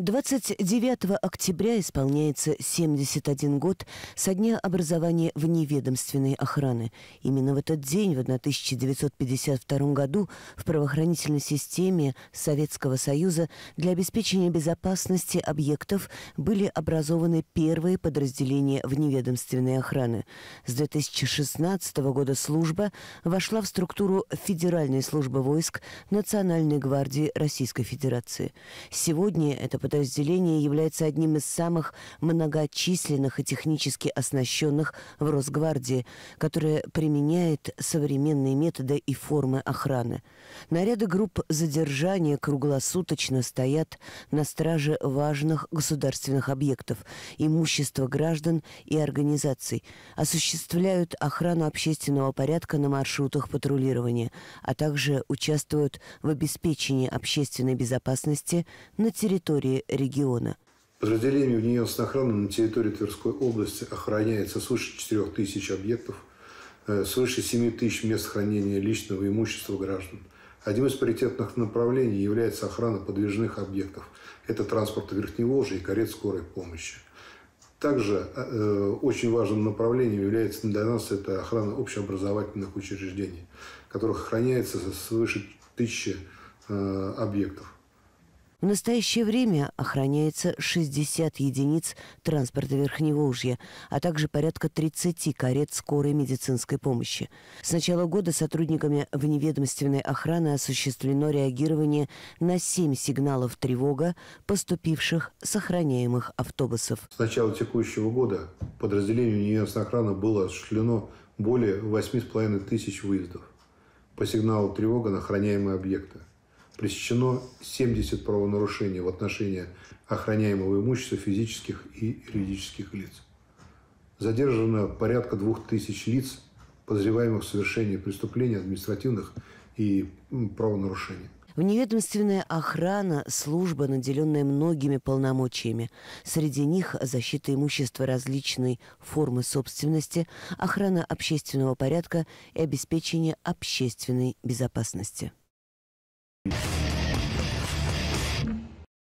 29 октября исполняется 71 год со дня образования вневедомственной охраны. Именно в этот день, в 1952 году, в правоохранительной системе Советского Союза для обеспечения безопасности объектов были образованы первые подразделения вневедомственной охраны. С 2016 года служба вошла в структуру Федеральной службы войск Национальной гвардии Российской Федерации. Сегодня это подразделение является одним из самых многочисленных и технически оснащенных в Росгвардии, которое применяет современные методы и формы охраны. Наряды групп задержания круглосуточно стоят на страже важных государственных объектов, имущества граждан и организаций, осуществляют охрану общественного порядка на маршрутах патрулирования, а также участвуют в обеспечении общественной безопасности на территории территории региона. Подразделение Внеенсной охраны на территории Тверской области охраняется свыше 4 тысяч объектов, э, свыше 7 тысяч мест хранения личного имущества граждан. Одним из приоритетных направлений является охрана подвижных объектов. Это транспорт верхнего и карет скорой помощи. Также э, э, очень важным направлением является для нас это охрана общеобразовательных учреждений, которых охраняется свыше тысячи э, объектов. В настоящее время охраняется 60 единиц транспорта Верхнего Верхневолжья, а также порядка 30 карет скорой медицинской помощи. С начала года сотрудниками вневедомственной охраны осуществлено реагирование на 7 сигналов тревога, поступивших с охраняемых автобусов. С начала текущего года подразделению вневедомственной охраны было осуществлено более 8,5 тысяч выездов по сигналу тревога на охраняемые объекты пресечено 70 правонарушений в отношении охраняемого имущества физических и юридических лиц. Задержано порядка 2000 лиц, подозреваемых в совершении преступлений административных и правонарушений. Вневедомственная охрана – служба, наделенная многими полномочиями. Среди них защита имущества различной формы собственности, охрана общественного порядка и обеспечение общественной безопасности. Thank you.